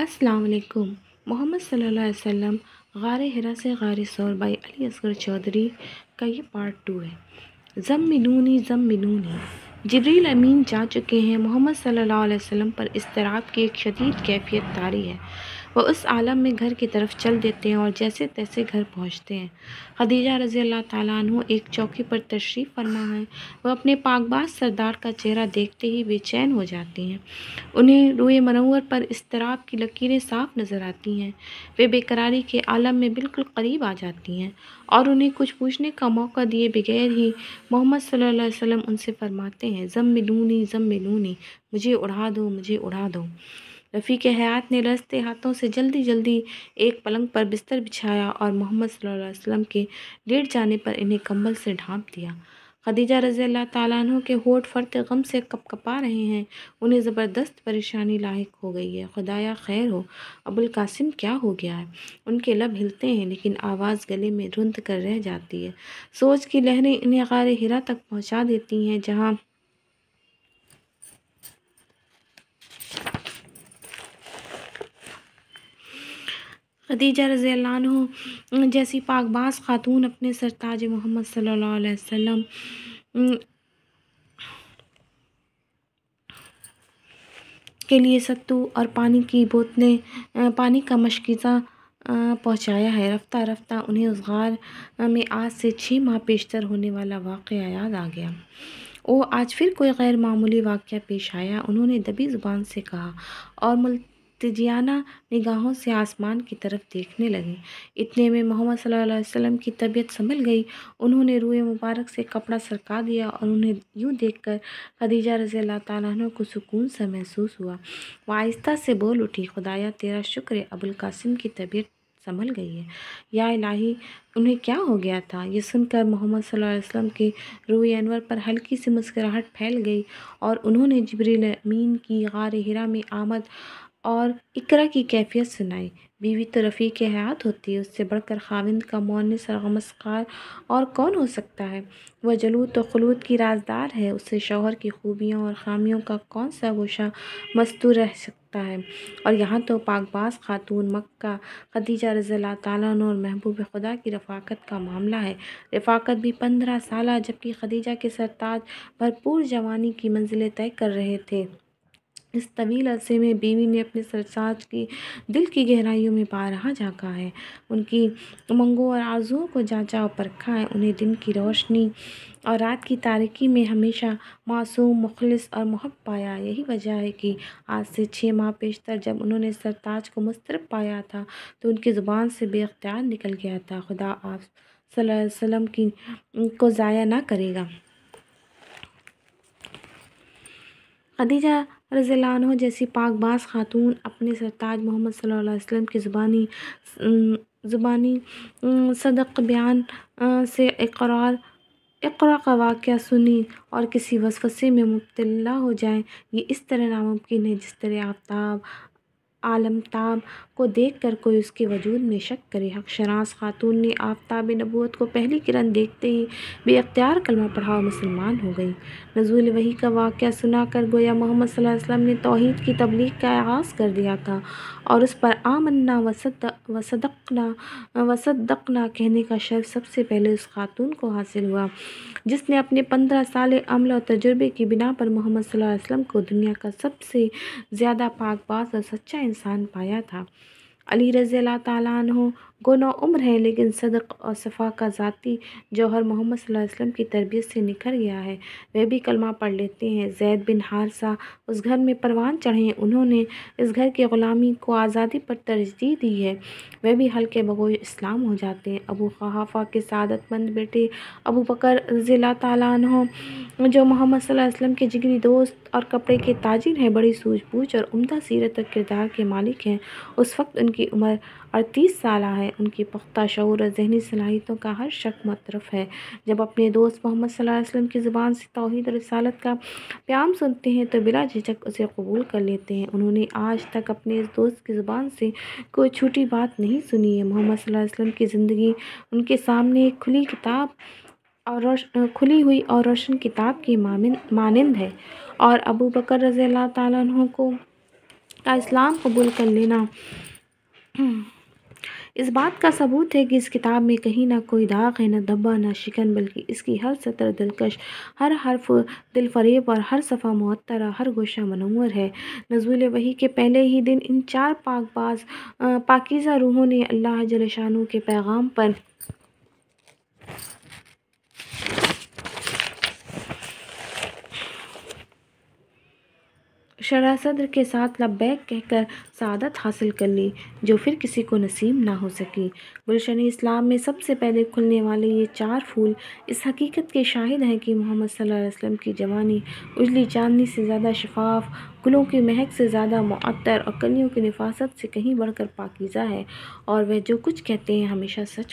अस्सलाम वालेकुम मोहम्मद सल्लल्लाहु अलैहि वसल्लम गार हिरा से गार सौर बाई अली असगर चौधरी का ये पार्ट टू है जम मिनूनी जम मिनूनी जबरील अमीन जा चुके हैं मोहम्मद सल्लल्लाहु अलैहि वसल्लम पर इस की एक शदीद कैफियत तारी है वह उस आलम में घर की तरफ चल देते हैं और जैसे तैसे घर पहुंचते हैं खदीजा रज़ी अल्लाह तु एक चौकी पर तशरीफ़ फरमा है वह अपने पाकबाज सरदार का चेहरा देखते ही बेचैन हो जाती हैं उन्हें रुए मनोवर पर इसतराब की लकीरें साफ नज़र आती हैं वे बेकरारी के आलम में बिल्कुल करीब आ जाती हैं और उन्हें कुछ पूछने का मौका दिए बगैर ही मोहम्मद सल्लम उनसे फरमाते हैं जम मिलूनी जम मिलूनी मुझे उड़ा दो मुझे उड़ा दो रफ़ी के हयात ने रस्ते हाथों से जल्दी जल्दी एक पलंग पर बिस्तर बिछाया और मोहम्मद सल्लम वसल्लम के लेट जाने पर इन्हें कंबल से ढांप दिया खदीजा रज़ी अल्लाह तु के होठ फर्त गम से कपकपा रहे हैं उन्हें ज़बरदस्त परेशानी लाक हो गई है खुदाया खैर हो अबुल कासिम क्या हो गया है उनके लब हिलते हैं लेकिन आवाज़ गले में रुंध कर रह जाती है सोच की लहरें इन्हें गार हिरा तक पहुंचा देती हैं जहां खदीजा रज़ी जैसी पाकबाज ख़ातून अपने सरताज मोहम्मद सल्लल्लाहु अलैहि वसल्लम के लिए सत्तू और पानी की बोतलें पानी का मशकीज़ा पहुँचाया है रफ्ता रफ्ता उन्हें उस गार में आज से छः माह पेशतर होने वाला वाक़ याद आ गया वो आज फिर कोई गैर मामूली वाक़ पेश आया उन्होंने दबी ज़ुबान से कहा और मुल तजियाना निगाहों से आसमान की तरफ देखने लगे इतने में मोहम्मद सल्लल्लाहु अलैहि वसल्लम की तबीयत संभल गई उन्होंने रूए मुबारक से कपड़ा सरका दिया और उन्हें यूँ देखकर खदीजा रज़ी अल्लाह तु को सुकून सा महसूस हुआ वह आहिस्ता से बोल उठी खुदाया तेरा शुक्र अबुल कासिम की तबीयत संभल गई है या इलाही उन्हें क्या हो गया था यह सुनकर मोहम्मद सल्लल्लाहु अलैहि वसल्लम के रूए अनवर पर हल्की सी मुस्कराहट फैल गई और उन्होंने जबरी अमीन की गार हिरा में आमद और इकरा की कैफियत सुनाई बीवी तो रफ़ी के हयात होती है उससे बढ़कर खाविंद का मौन और और कौन हो सकता है वह जलूत तो खलूत की राजदार है उससे शोहर की खूबियों और खामियों का कौन सा गोशा मस्तूर रह सकता है और यहाँ तो पाकबाज खातून मक्का खदीजा रजिला ताला और महबूब खुदा की रफ़ाकत का मामला है रफ़ाकत भी पंद्रह साल जबकि खदीजा के सरताज भरपूर जवानी की मंजिलें तय कर रहे थे इस तवील अरसे में बीवी ने अपने सरसाज की दिल की गहराइयों में बारहा झाँका है उनकी उमंगों और आज़ुओं को जांचा और परखा है उन्हें दिन की रोशनी और रात की तारकी में हमेशा मासूम मुखलिस और महब पाया यही वजह है कि आज से छः माह पेशतर जब उन्होंने सरताज को मुस्तरब पाया था तो उनकी ज़ुबान से बेख्तियार निकल गया था खुदा आप वसम की को ज़ाया ना करेगा खदीजा हो जैसी पाकबाज़ ख़ातून अपने सरताज मोहम्मद सल्लल्लाहु अलैहि वसल्लम की ज़ुबानी ज़ुबानी सदक़ बयान से इकरार इकरा का वाक़ सुनी और किसी वसफसे में मुबतला हो जाए ये इस तरह नामुमकिन है जिस तरह आफ्ताब आलम ताम को देख कर कोई उसके वजूद में शक करे हक शरास खातून ने आफ्ताब नबूत को पहली किरण देखते ही बेअ्तियार कलमा पढ़ा मुसलमान हो गई नजूल वही का वाक़ सुना कर गोया मोहम्मद वसल्लम ने तोहद की तबलीग का आगाज़ कर दिया था और उस पर आमन्ना वसद वसदकना वसदकना कहने का शर्फ सबसे पहले उस खातून को हासिल हुआ जिसने अपने पंद्रह साल अमल और तजुर्बे की बिना पर मोहम्मद वसल्लम को दुनिया का सबसे ज़्यादा पाकबाज और सच्चा इंसान पाया था अली रज़ी तु गोना उम्र है लेकिन सदक और सफ़ा का ज़ाती जौहर मोहम्मद वसल्लम की तरबियत से निखर गया है वह भी कलमा पढ़ लेते हैं जैद बिन हारसा उस घर में परवान चढ़े उन्होंने इस घर की ग़ुलामी को आज़ादी पर तरजीह दी है वह भी हल्के बगो इस्लाम हो जाते हैं अबू खहाफ़ा के सदतमंद बेटे अबू बकर रज़ी तु जो मोहम्मद वसल्लम के जिगरी दोस्त और कपड़े के ताजिर हैं बड़ी सूझबूझ और उम्दा सीरत और किरदार के मालिक हैं उस वक्त उनकी उम्र अड़तीस साल है उनकी पुख्ता शौर और जहनी सलाहियतों का हर शक मतरफ है जब अपने दोस्त मोहम्मद वसल्लम की ज़ुबान से तोहद और रसालत का प्याम सुनते हैं तो बिला झिझक उसे कबूल कर लेते हैं उन्होंने आज तक अपने इस दोस्त की ज़ुबान से कोई छोटी बात नहीं सुनी है मोहम्मद वसल्लम की ज़िंदगी उनके सामने एक खुली किताब और रोश खुली हुई और रोशन किताब की मानंद है और अबू बकर रज़ी अल्लाह को का इस्लाम कबूल कर लेना इस बात का सबूत है कि इस किताब में कहीं ना कोई दाग है ना दब्बा ना शिकन बल्कि इसकी हर सतर दिलकश हर हर्फ दिल फरेब और हर सफ़ा मअतरा हर गोशा मनवर है नजूल वही के पहले ही दिन इन चार पाकबाज पाकिज़ा रूहों ने अल्लाह जलशानों के पैगाम पर शरा सदर के साथ लब्बैक कहकर सादत हासिल कर ली जो फिर किसी को नसीब ना हो सकी गुलशन इस्लाम में सबसे पहले खुलने वाले ये चार फूल इस हकीकत के शाहिद हैं कि मोहम्मद सल्लल्लाहु वसल्लम की जवानी उजली चांदनी से ज़्यादा शफाफ गुलों की महक से ज़्यादा मअतर और कलियों की नफासत से कहीं बढ़कर पाकिज़ा है और वह जो कुछ कहते हैं हमेशा सच